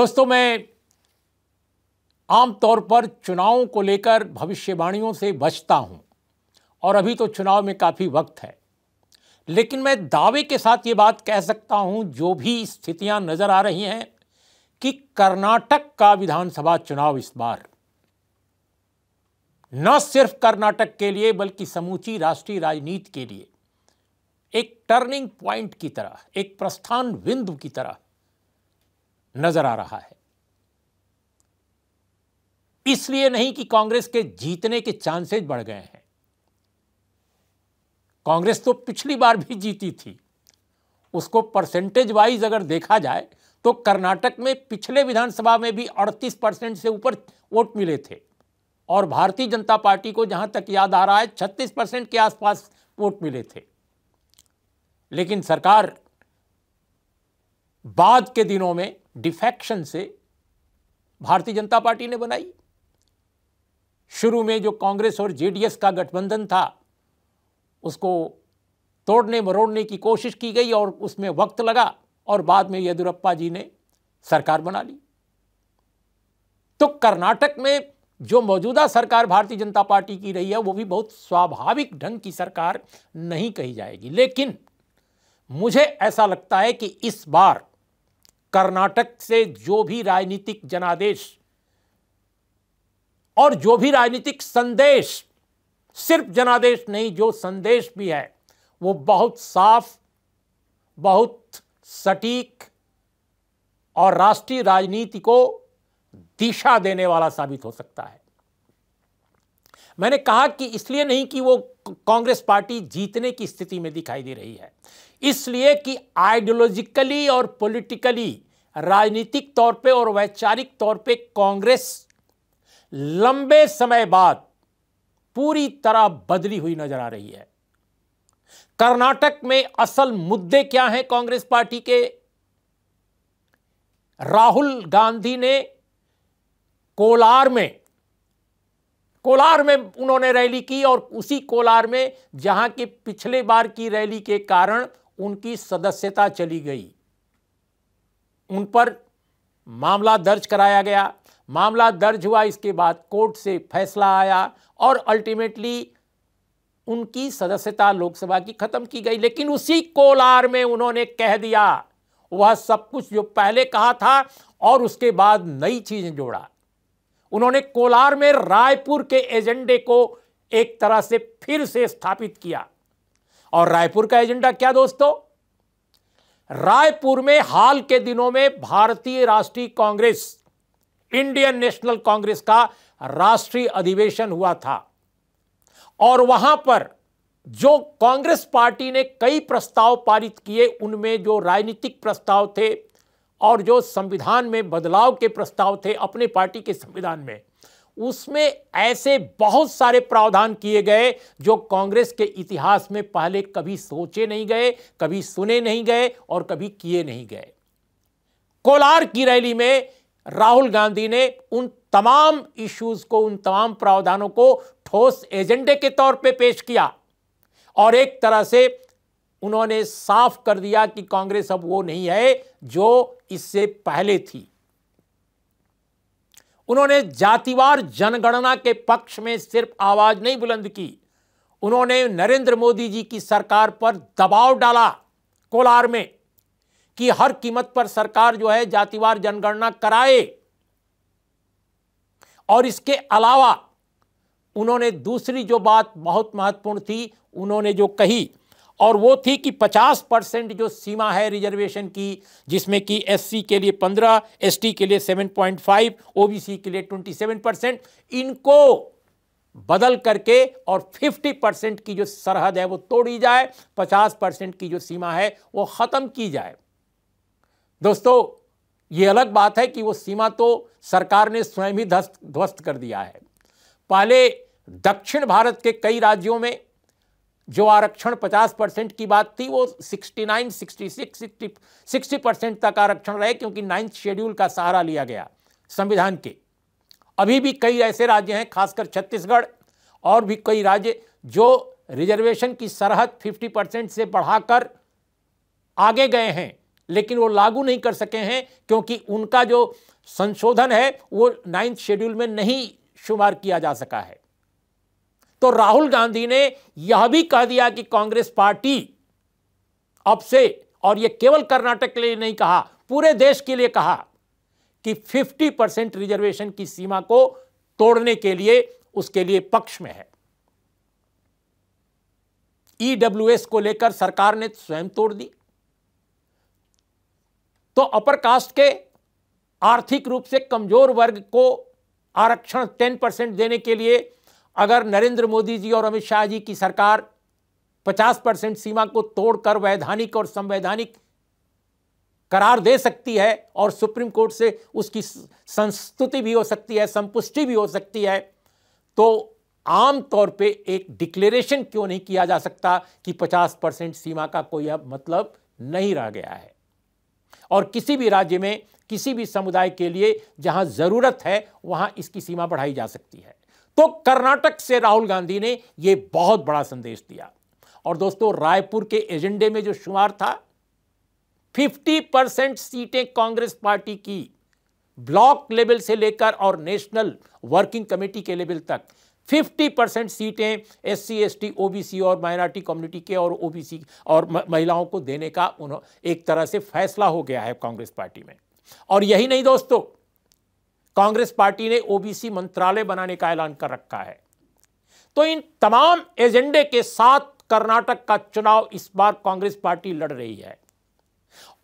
दोस्तों मैं आमतौर पर चुनावों को लेकर भविष्यवाणियों से बचता हूं और अभी तो चुनाव में काफ़ी वक्त है लेकिन मैं दावे के साथ ये बात कह सकता हूं जो भी स्थितियां नज़र आ रही हैं कि कर्नाटक का विधानसभा चुनाव इस बार न सिर्फ कर्नाटक के लिए बल्कि समूची राष्ट्रीय राजनीति के लिए एक टर्निंग पॉइंट की तरह एक प्रस्थान बिंदु की तरह नजर आ रहा है इसलिए नहीं कि कांग्रेस के जीतने के चांसेस बढ़ गए हैं कांग्रेस तो पिछली बार भी जीती थी उसको परसेंटेज वाइज अगर देखा जाए तो कर्नाटक में पिछले विधानसभा में भी 38 परसेंट से ऊपर वोट मिले थे और भारतीय जनता पार्टी को जहां तक याद आ रहा है 36 परसेंट के आसपास वोट मिले थे लेकिन सरकार बाद के दिनों में डिफेक्शन से भारतीय जनता पार्टी ने बनाई शुरू में जो कांग्रेस और जेडीएस का गठबंधन था उसको तोड़ने मरोड़ने की कोशिश की गई और उसमें वक्त लगा और बाद में येदुरप्पा जी ने सरकार बना ली तो कर्नाटक में जो मौजूदा सरकार भारतीय जनता पार्टी की रही है वो भी बहुत स्वाभाविक ढंग की सरकार नहीं कही जाएगी लेकिन मुझे ऐसा लगता है कि इस बार कर्नाटक से जो भी राजनीतिक जनादेश और जो भी राजनीतिक संदेश सिर्फ जनादेश नहीं जो संदेश भी है वो बहुत साफ बहुत सटीक और राष्ट्रीय राजनीति को दिशा देने वाला साबित हो सकता है मैंने कहा कि इसलिए नहीं कि वो कांग्रेस पार्टी जीतने की स्थिति में दिखाई दे रही है इसलिए कि आइडियोलॉजिकली और पॉलिटिकली राजनीतिक तौर पे और वैचारिक तौर पे कांग्रेस लंबे समय बाद पूरी तरह बदली हुई नजर आ रही है कर्नाटक में असल मुद्दे क्या हैं कांग्रेस पार्टी के राहुल गांधी ने कोलार में कोलार में उन्होंने रैली की और उसी कोलार में जहां के पिछले बार की रैली के कारण उनकी सदस्यता चली गई उन पर मामला दर्ज कराया गया मामला दर्ज हुआ इसके बाद कोर्ट से फैसला आया और अल्टीमेटली उनकी सदस्यता लोकसभा की खत्म की गई लेकिन उसी कोलार में उन्होंने कह दिया वह सब कुछ जो पहले कहा था और उसके बाद नई चीज़ें जोड़ा उन्होंने कोलार में रायपुर के एजेंडे को एक तरह से फिर से स्थापित किया और रायपुर का एजेंडा क्या दोस्तों रायपुर में हाल के दिनों में भारतीय राष्ट्रीय कांग्रेस इंडियन नेशनल कांग्रेस का राष्ट्रीय अधिवेशन हुआ था और वहां पर जो कांग्रेस पार्टी ने कई प्रस्ताव पारित किए उनमें जो राजनीतिक प्रस्ताव थे और जो संविधान में बदलाव के प्रस्ताव थे अपने पार्टी के संविधान में उसमें ऐसे बहुत सारे प्रावधान किए गए जो कांग्रेस के इतिहास में पहले कभी सोचे नहीं गए कभी सुने नहीं गए और कभी किए नहीं गए कोलार की रैली में राहुल गांधी ने उन तमाम इश्यूज को उन तमाम प्रावधानों को ठोस एजेंडे के तौर पे पेश किया और एक तरह से उन्होंने साफ कर दिया कि कांग्रेस अब वो नहीं है जो इससे पहले थी उन्होंने जातिवार जनगणना के पक्ष में सिर्फ आवाज नहीं बुलंद की उन्होंने नरेंद्र मोदी जी की सरकार पर दबाव डाला कोलार में कि हर कीमत पर सरकार जो है जातिवार जनगणना कराए और इसके अलावा उन्होंने दूसरी जो बात बहुत महत्वपूर्ण थी उन्होंने जो कही और वो थी कि 50 परसेंट जो सीमा है रिजर्वेशन की जिसमें कि एससी के लिए 15, एसटी के लिए 7.5, ओबीसी के लिए 27 परसेंट इनको बदल करके और 50 परसेंट की जो सरहद है वो तोड़ी जाए 50 परसेंट की जो सीमा है वो ख़त्म की जाए दोस्तों ये अलग बात है कि वो सीमा तो सरकार ने स्वयं ही ध्वस्त कर दिया है पहले दक्षिण भारत के कई राज्यों में जो आरक्षण 50 परसेंट की बात थी वो 69, 66, 60, सिक्सटी परसेंट तक आरक्षण रहे क्योंकि नाइन्थ शेड्यूल का सहारा लिया गया संविधान के अभी भी कई ऐसे राज्य हैं खासकर छत्तीसगढ़ और भी कई राज्य जो रिजर्वेशन की सरहद 50 परसेंट से बढ़ाकर आगे गए हैं लेकिन वो लागू नहीं कर सके हैं क्योंकि उनका जो संशोधन है वो नाइन्थ शेड्यूल में नहीं शुमार किया जा सका है तो राहुल गांधी ने यह भी कह दिया कि कांग्रेस पार्टी अब से और यह केवल कर्नाटक के लिए नहीं कहा पूरे देश के लिए कहा कि 50 परसेंट रिजर्वेशन की सीमा को तोड़ने के लिए उसके लिए पक्ष में है ईडब्ल्यूएस e को लेकर सरकार ने स्वयं तोड़ दी तो अपर कास्ट के आर्थिक रूप से कमजोर वर्ग को आरक्षण 10 परसेंट देने के लिए अगर नरेंद्र मोदी जी और अमित शाह जी की सरकार 50 परसेंट सीमा को तोड़कर वैधानिक और संवैधानिक करार दे सकती है और सुप्रीम कोर्ट से उसकी संस्तुति भी हो सकती है संपुष्टि भी हो सकती है तो आम तौर पे एक डिक्लेरेशन क्यों नहीं किया जा सकता कि 50 परसेंट सीमा का कोई अब मतलब नहीं रह गया है और किसी भी राज्य में किसी भी समुदाय के लिए जहां ज़रूरत है वहां इसकी सीमा बढ़ाई जा सकती है तो कर्नाटक से राहुल गांधी ने यह बहुत बड़ा संदेश दिया और दोस्तों रायपुर के एजेंडे में जो शुमार था 50 परसेंट सीटें कांग्रेस पार्टी की ब्लॉक लेवल से लेकर और नेशनल वर्किंग कमेटी के लेवल तक 50 परसेंट सीटें S C S T O B C और माइनॉरिटी कम्युनिटी के और ओ बी सी और महिलाओं को देने का उन्हों एक तरह से फैसला हो गया है कांग्रेस पार्टी में और यही नहीं दोस्तों कांग्रेस पार्टी ने ओबीसी मंत्रालय बनाने का ऐलान कर रखा है तो इन तमाम एजेंडे के साथ कर्नाटक का चुनाव इस बार कांग्रेस पार्टी लड़ रही है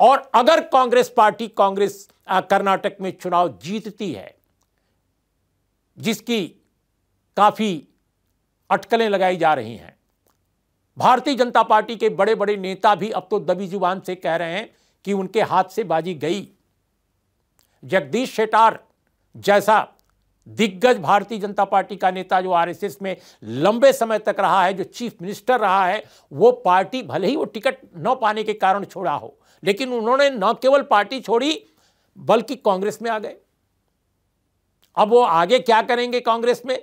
और अगर कांग्रेस पार्टी कांग्रेस कर्नाटक में चुनाव जीतती है जिसकी काफी अटकलें लगाई जा रही हैं भारतीय जनता पार्टी के बड़े बड़े नेता भी अब तो दबी जुबान से कह रहे हैं कि उनके हाथ से बाजी गई जगदीश शेटार जैसा दिग्गज भारतीय जनता पार्टी का नेता जो आरएसएस में लंबे समय तक रहा है जो चीफ मिनिस्टर रहा है वो पार्टी भले ही वो टिकट न पाने के कारण छोड़ा हो लेकिन उन्होंने न केवल पार्टी छोड़ी बल्कि कांग्रेस में आ गए अब वो आगे क्या करेंगे कांग्रेस में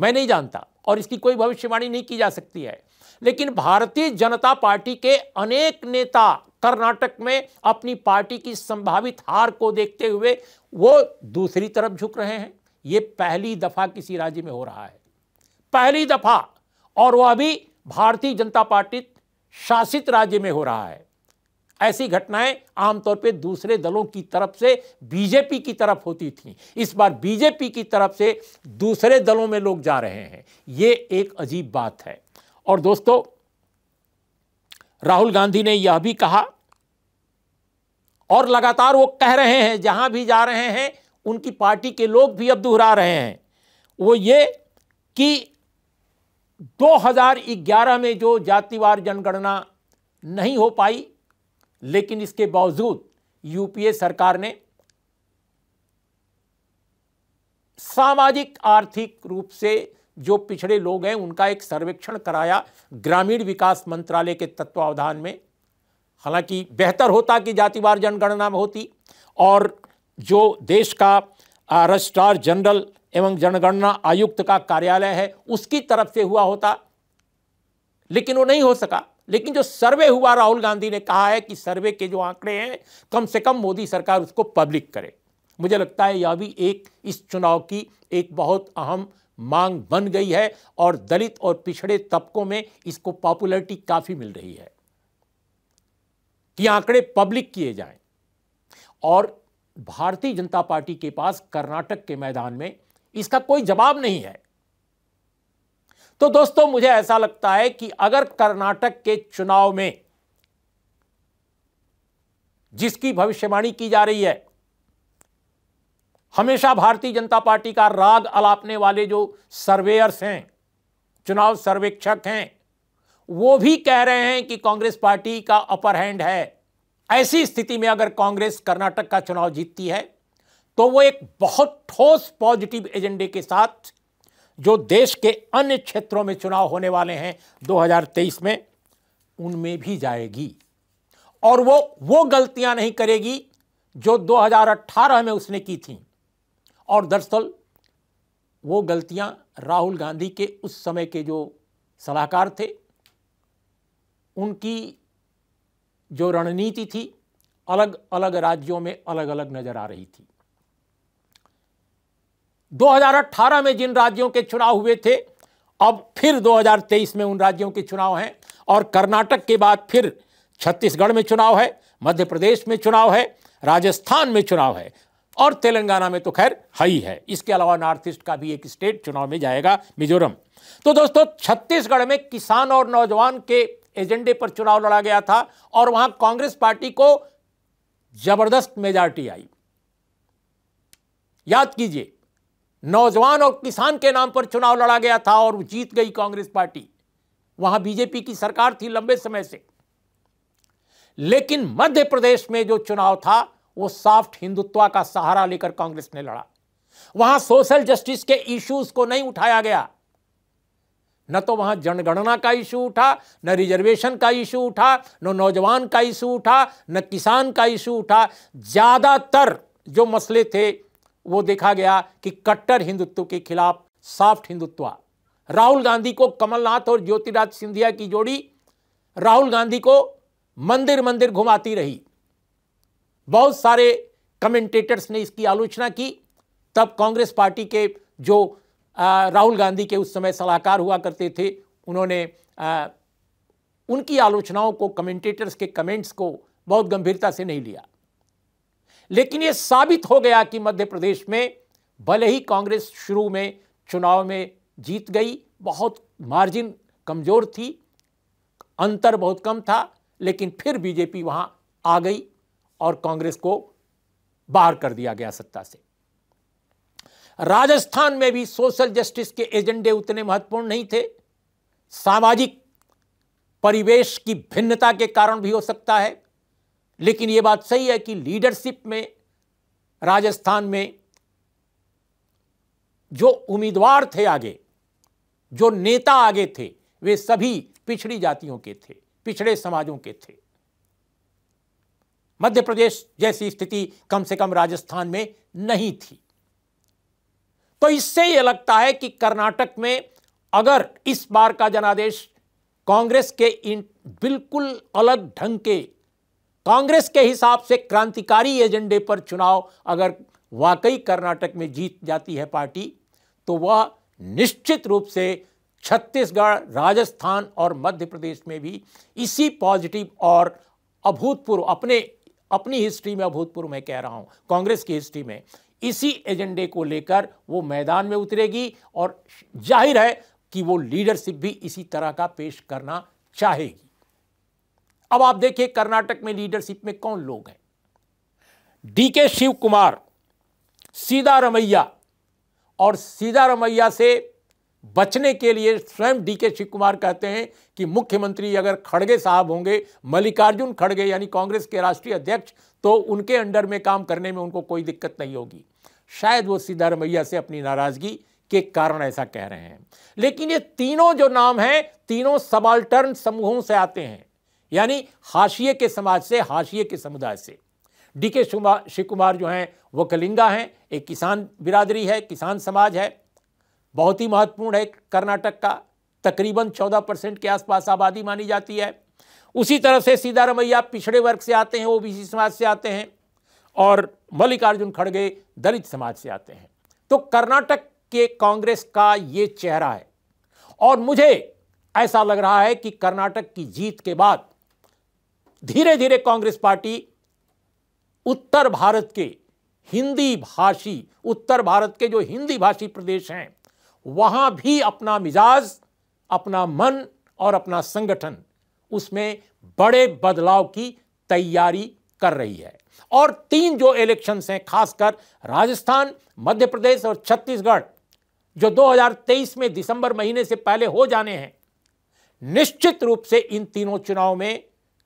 मैं नहीं जानता और इसकी कोई भविष्यवाणी नहीं की जा सकती है लेकिन भारतीय जनता पार्टी के अनेक नेता कर्नाटक में अपनी पार्टी की संभावित हार को देखते हुए वो दूसरी तरफ झुक रहे हैं ये पहली दफ़ा किसी राज्य में हो रहा है पहली दफ़ा और वह अभी भारतीय जनता पार्टी शासित राज्य में हो रहा है ऐसी घटनाएं आमतौर पे दूसरे दलों की तरफ से बीजेपी की तरफ होती थी इस बार बीजेपी की तरफ से दूसरे दलों में लोग जा रहे हैं ये एक अजीब बात है और दोस्तों राहुल गांधी ने यह भी कहा और लगातार वो कह रहे हैं जहां भी जा रहे हैं उनकी पार्टी के लोग भी अब दोहरा रहे हैं वो ये कि 2011 में जो जातिवार जनगणना नहीं हो पाई लेकिन इसके बावजूद यूपीए सरकार ने सामाजिक आर्थिक रूप से जो पिछड़े लोग हैं उनका एक सर्वेक्षण कराया ग्रामीण विकास मंत्रालय के तत्वावधान में हालांकि बेहतर होता कि जातिवार जनगणना में होती और जो देश का रजिस्ट्रार जनरल एवं जनगणना आयुक्त का कार्यालय है उसकी तरफ से हुआ होता लेकिन वो नहीं हो सका लेकिन जो सर्वे हुआ राहुल गांधी ने कहा है कि सर्वे के जो आंकड़े हैं कम से कम मोदी सरकार उसको पब्लिक करे मुझे लगता है यह भी एक इस चुनाव की एक बहुत अहम मांग बन गई है और दलित और पिछड़े तबकों में इसको पॉपुलैरिटी काफ़ी मिल रही है कि आंकड़े पब्लिक किए जाएं और भारतीय जनता पार्टी के पास कर्नाटक के मैदान में इसका कोई जवाब नहीं है तो दोस्तों मुझे ऐसा लगता है कि अगर कर्नाटक के चुनाव में जिसकी भविष्यवाणी की जा रही है हमेशा भारतीय जनता पार्टी का राग अलापने वाले जो सर्वेयर्स हैं चुनाव सर्वेक्षक हैं वो भी कह रहे हैं कि कांग्रेस पार्टी का अपर हैंड है ऐसी स्थिति में अगर कांग्रेस कर्नाटक का चुनाव जीतती है तो वो एक बहुत ठोस पॉजिटिव एजेंडे के साथ जो देश के अन्य क्षेत्रों में चुनाव होने वाले हैं 2023 में उनमें भी जाएगी और वो वो गलतियां नहीं करेगी जो 2018 में उसने की थी और दरअसल वो गलतियां राहुल गांधी के उस समय के जो सलाहकार थे उनकी जो रणनीति थी अलग अलग राज्यों में अलग अलग नजर आ रही थी 2018 में जिन राज्यों के चुनाव हुए थे अब फिर 2023 में उन राज्यों के चुनाव हैं और कर्नाटक के बाद फिर छत्तीसगढ़ में चुनाव है मध्य प्रदेश में चुनाव है राजस्थान में चुनाव है और तेलंगाना में तो खैर हई है इसके अलावा नॉर्थ ईस्ट का भी एक स्टेट चुनाव में जाएगा मिजोरम तो दोस्तों छत्तीसगढ़ में किसान और नौजवान के एजेंडे पर चुनाव लड़ा गया था और वहां कांग्रेस पार्टी को जबरदस्त मेजॉरिटी आई याद कीजिए नौजवान और किसान के नाम पर चुनाव लड़ा गया था और जीत गई कांग्रेस पार्टी वहां बीजेपी की सरकार थी लंबे समय से लेकिन मध्य प्रदेश में जो चुनाव था वो सॉफ्ट हिंदुत्व का सहारा लेकर कांग्रेस ने लड़ा वहां सोशल जस्टिस के इश्यूज को नहीं उठाया गया न तो वहाँ जनगणना का इशू उठा न रिजर्वेशन का इशू उठा न नौजवान का इशू उठा न किसान का इशू उठा ज़्यादातर जो मसले थे वो देखा गया कि कट्टर हिंदुत्व के खिलाफ सॉफ्ट हिंदुत्व राहुल गांधी को कमलनाथ और ज्योतिराज सिंधिया की जोड़ी राहुल गांधी को मंदिर मंदिर घुमाती रही बहुत सारे कमेंटेटर्स ने इसकी आलोचना की तब कांग्रेस पार्टी के जो राहुल गांधी के उस समय सलाहकार हुआ करते थे उन्होंने आ, उनकी आलोचनाओं को कमेंटेटर्स के कमेंट्स को बहुत गंभीरता से नहीं लिया लेकिन ये साबित हो गया कि मध्य प्रदेश में भले ही कांग्रेस शुरू में चुनाव में जीत गई बहुत मार्जिन कमज़ोर थी अंतर बहुत कम था लेकिन फिर बीजेपी वहाँ आ गई और कांग्रेस को बाहर कर दिया गया सत्ता से राजस्थान में भी सोशल जस्टिस के एजेंडे उतने महत्वपूर्ण नहीं थे सामाजिक परिवेश की भिन्नता के कारण भी हो सकता है लेकिन ये बात सही है कि लीडरशिप में राजस्थान में जो उम्मीदवार थे आगे जो नेता आगे थे वे सभी पिछड़ी जातियों के थे पिछड़े समाजों के थे मध्य प्रदेश जैसी स्थिति कम से कम राजस्थान में नहीं थी तो इससे यह लगता है कि कर्नाटक में अगर इस बार का जनादेश कांग्रेस के इन बिल्कुल अलग ढंग के कांग्रेस के हिसाब से क्रांतिकारी एजेंडे पर चुनाव अगर वाकई कर्नाटक में जीत जाती है पार्टी तो वह निश्चित रूप से छत्तीसगढ़ राजस्थान और मध्य प्रदेश में भी इसी पॉजिटिव और अभूतपूर्व अपने अपनी हिस्ट्री में अभूतपूर्व मैं कह रहा हूं कांग्रेस की हिस्ट्री में इसी एजेंडे को लेकर वो मैदान में उतरेगी और जाहिर है कि वो लीडरशिप भी इसी तरह का पेश करना चाहेगी अब आप देखिए कर्नाटक में लीडरशिप में कौन लोग हैं डी के शिव कुमार सीधारमैया और रमैया से बचने के लिए स्वयं डी के शिव कुमार कहते हैं कि मुख्यमंत्री अगर खड़गे साहब होंगे मल्लिकार्जुन खड़गे यानी कांग्रेस के राष्ट्रीय अध्यक्ष तो उनके अंडर में काम करने में उनको कोई दिक्कत नहीं होगी शायद वो सीधा रमैया से अपनी नाराज़गी के कारण ऐसा कह रहे हैं लेकिन ये तीनों जो नाम हैं तीनों सबाल्टर्न समूहों से आते हैं यानी हाशिए के समाज से हाशिए के समुदाय से डी के शिव कुमार जो हैं वो कलिंगा हैं एक किसान बिरादरी है किसान समाज है बहुत ही महत्वपूर्ण है कर्नाटक का तकरीबन चौदह परसेंट के आसपास आबादी मानी जाती है उसी तरह से रमैया पिछड़े वर्ग से आते हैं ओबीसी समाज से आते हैं और मल्लिकार्जुन खड़गे दलित समाज से आते हैं तो कर्नाटक के कांग्रेस का ये चेहरा है और मुझे ऐसा लग रहा है कि कर्नाटक की जीत के बाद धीरे धीरे कांग्रेस पार्टी उत्तर भारत के हिंदी भाषी उत्तर भारत के जो हिंदी भाषी प्रदेश हैं वहां भी अपना मिजाज अपना मन और अपना संगठन उसमें बड़े बदलाव की तैयारी कर रही है और तीन जो इलेक्शंस हैं खासकर राजस्थान मध्य प्रदेश और छत्तीसगढ़ जो 2023 में दिसंबर महीने से पहले हो जाने हैं निश्चित रूप से इन तीनों चुनाव में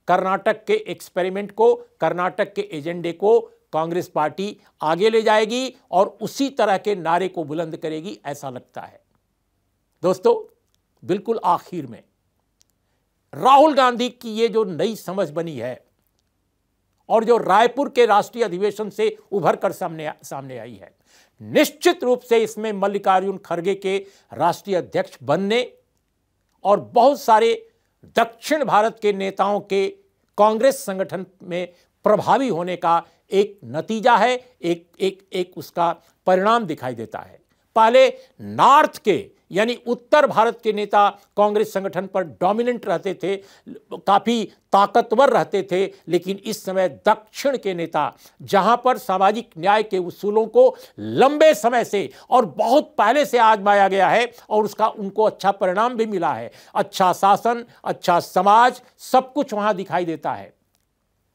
कर्नाटक के एक्सपेरिमेंट को कर्नाटक के एजेंडे को कांग्रेस पार्टी आगे ले जाएगी और उसी तरह के नारे को बुलंद करेगी ऐसा लगता है दोस्तों बिल्कुल आखिर में राहुल गांधी की ये जो नई समझ बनी है और जो रायपुर के राष्ट्रीय अधिवेशन से उभर कर सामने सामने आई है निश्चित रूप से इसमें मल्लिकार्जुन खड़गे के राष्ट्रीय अध्यक्ष बनने और बहुत सारे दक्षिण भारत के नेताओं के कांग्रेस संगठन में प्रभावी होने का एक नतीजा है एक एक एक उसका परिणाम दिखाई देता है पहले नॉर्थ के यानी उत्तर भारत के नेता कांग्रेस संगठन पर डोमिनेंट रहते थे काफ़ी ताकतवर रहते थे लेकिन इस समय दक्षिण के नेता जहां पर सामाजिक न्याय के उसूलों को लंबे समय से और बहुत पहले से आजमाया गया है और उसका उनको अच्छा परिणाम भी मिला है अच्छा शासन अच्छा समाज सब कुछ वहां दिखाई देता है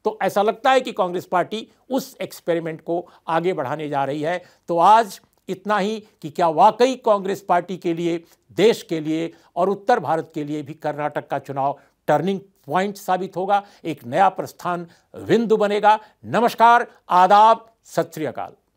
तो ऐसा लगता है कि कांग्रेस पार्टी उस एक्सपेरिमेंट को आगे बढ़ाने जा रही है तो आज इतना ही कि क्या वाकई कांग्रेस पार्टी के लिए देश के लिए और उत्तर भारत के लिए भी कर्नाटक का चुनाव टर्निंग पॉइंट साबित होगा एक नया प्रस्थान बिंदु बनेगा नमस्कार आदाब सत श्रीकाल